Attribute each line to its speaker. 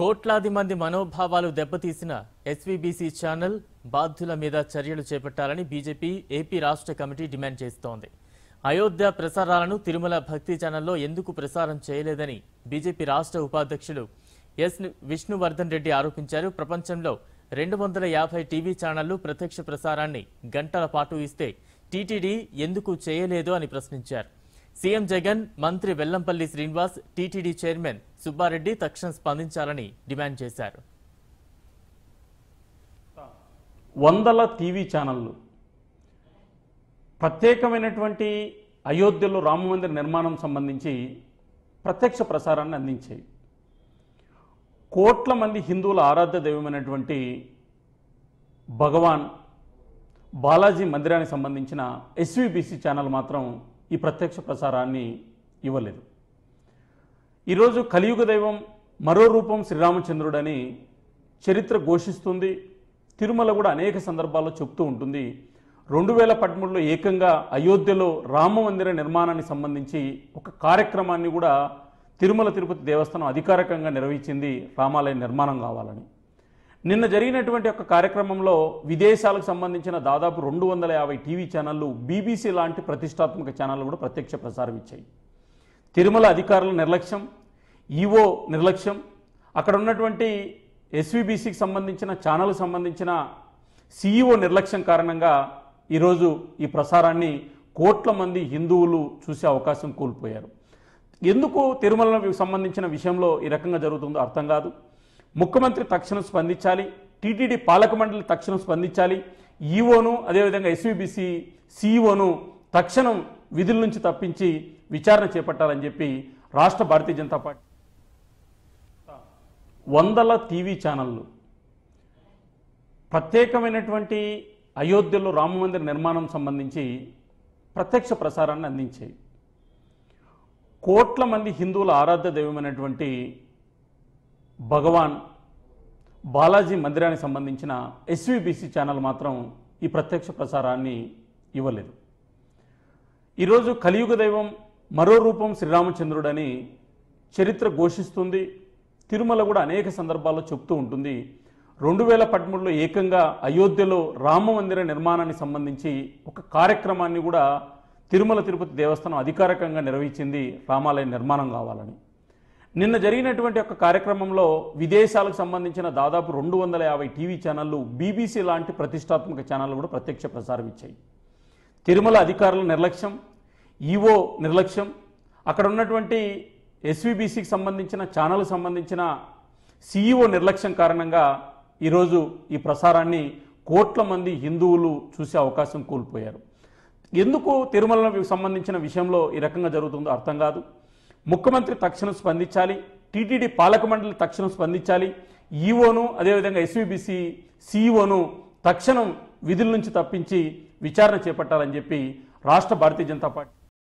Speaker 1: కోట్లాది మంది మనోభావాలు దెబ్బతీసిన ఎస్వీబీసీ ఛానల్ బాధ్యుల మీద చర్యలు చేపట్టాలని బీజేపీ ఏపీ రాష్ట్ర కమిటీ డిమాండ్ చేస్తోంది అయోధ్య ప్రసారాలను తిరుమల భక్తి ఛానల్లో ఎందుకు ప్రసారం చేయలేదని బీజేపీ రాష్ట్ర ఉపాధ్యక్షులు ఎస్ విష్ణువర్ధన్ రెడ్డి ఆరోపించారు ప్రపంచంలో రెండు వందల యాభై టీవీ ఛానళ్లు ప్రత్యక్ష ప్రసారాన్ని గంటల పాటు ఇస్తే టీటీడీ ఎందుకు చేయలేదు అని ప్రశ్నించారు సీఎం జగన్ మంత్రి వెల్లంపల్లి శ్రీనివాస్ టీటీడీ చైర్మన్ సుబ్బారెడ్డి తక్షణం స్పందించాలని డిమాండ్ చేశారు
Speaker 2: వందల టీవీ ఛానళ్ళు ప్రత్యేకమైనటువంటి అయోధ్యలో రామమందిర నిర్మాణం సంబంధించి ప్రత్యక్ష ప్రసారాన్ని అందించాయి కోట్ల మంది హిందువుల ఆరాధ్య దైవమైనటువంటి భగవాన్ బాలాజీ మందిరానికి సంబంధించిన ఎస్వీబీసీ ఛానల్ మాత్రం ఈ ప్రత్యక్ష ప్రసారాన్ని ఇవ్వలేదు ఈరోజు కలియుగ దైవం మరో రూపం శ్రీరామచంద్రుడని చరిత్ర ఘోషిస్తుంది తిరుమల కూడా అనేక సందర్భాల్లో చెప్తూ ఉంటుంది రెండు వేల పదమూడులో ఏకంగా అయోధ్యలో రామ మందిర నిర్మాణానికి సంబంధించి ఒక కార్యక్రమాన్ని కూడా తిరుమల తిరుపతి దేవస్థానం అధికారికంగా నిర్వహించింది రామాలయ నిర్మాణం కావాలని నిన్న జరిగినటువంటి ఒక కార్యక్రమంలో విదేశాలకు సంబంధించిన దాదాపు రెండు వందల యాభై టీవీ ఛానళ్లు బీబీసీ లాంటి ప్రతిష్టాత్మక ఛానళ్లు కూడా ప్రత్యక్ష ప్రసారం ఇచ్చాయి తిరుమల అధికారుల నిర్లక్ష్యం ఈఓ నిర్లక్ష్యం అక్కడ ఉన్నటువంటి ఎస్వీబీసీకి సంబంధించిన ఛానల్కి సంబంధించిన సీఈఓ నిర్లక్ష్యం కారణంగా ఈరోజు ఈ ప్రసారాన్ని కోట్ల మంది హిందువులు చూసే అవకాశం కోల్పోయారు ఎందుకు తిరుమల సంబంధించిన విషయంలో ఈ రకంగా జరుగుతుందో అర్థం కాదు ముఖ్యమంత్రి తక్షణం స్పందించాలి టీటీడీ పాలక మండలి తక్షణం స్పందించాలి ఈఓను అదేవిధంగా ఎస్వీబీసీ సీఈఓను తక్షణం విధుల నుంచి తప్పించి విచారణ చేపట్టాలని చెప్పి రాష్ట్ర భారతీయ జనతా పార్టీ వందల టీవీ ఛానళ్ళు ప్రత్యేకమైనటువంటి అయోధ్యలో రామ మందిర నిర్మాణం సంబంధించి ప్రత్యక్ష ప్రసారాన్ని అందించాయి కోట్ల మంది హిందువుల ఆరాధ్య దైవమైనటువంటి భగవాన్ బాలాజీ మందిరానికి సంబంధించిన ఎస్వీబీసీ ఛానల్ మాత్రం ఈ ప్రత్యక్ష ప్రసారాన్ని ఇవ్వలేదు ఈరోజు కలియుగ దైవం మరో రూపం శ్రీరామచంద్రుడని చరిత్ర ఘోషిస్తుంది తిరుమల కూడా అనేక సందర్భాల్లో చెప్తూ ఉంటుంది రెండు వేల పదమూడులో ఏకంగా అయోధ్యలో రామ మందిర నిర్మాణానికి సంబంధించి ఒక కార్యక్రమాన్ని కూడా తిరుమల తిరుపతి దేవస్థానం అధికారికంగా నిర్వహించింది రామాలయం నిర్మాణం కావాలని నిన్న జరిగినటువంటి ఒక కార్యక్రమంలో విదేశాలకు సంబంధించిన దాదాపు రెండు వందల యాభై టీవీ ఛానళ్లు బీబీసీ లాంటి ప్రతిష్టాత్మక ఛానళ్లు కూడా ప్రత్యక్ష ప్రసారం ఇచ్చాయి తిరుమల అధికారుల నిర్లక్ష్యం ఈవో నిర్లక్ష్యం అక్కడ ఉన్నటువంటి ఎస్వీబీసీకి సంబంధించిన ఛానల్కి సంబంధించిన సీఈఓ నిర్లక్ష్యం కారణంగా ఈరోజు ఈ ప్రసారాన్ని కోట్ల మంది హిందువులు చూసే అవకాశం కోల్పోయారు ఎందుకు తిరుమలకు సంబంధించిన విషయంలో ఈ రకంగా జరుగుతుందో అర్థం కాదు ముఖ్యమంత్రి తక్షణం స్పందించాలి టీటీడీ పాలక మండలి తక్షణం స్పందించాలి ఈఓను అదేవిధంగా ఎస్వీబీసీ సీఈఓను తక్షణం విధుల నుంచి తప్పించి విచారణ చేపట్టాలని చెప్పి రాష్ట్ర భారతీయ జనతా పార్టీ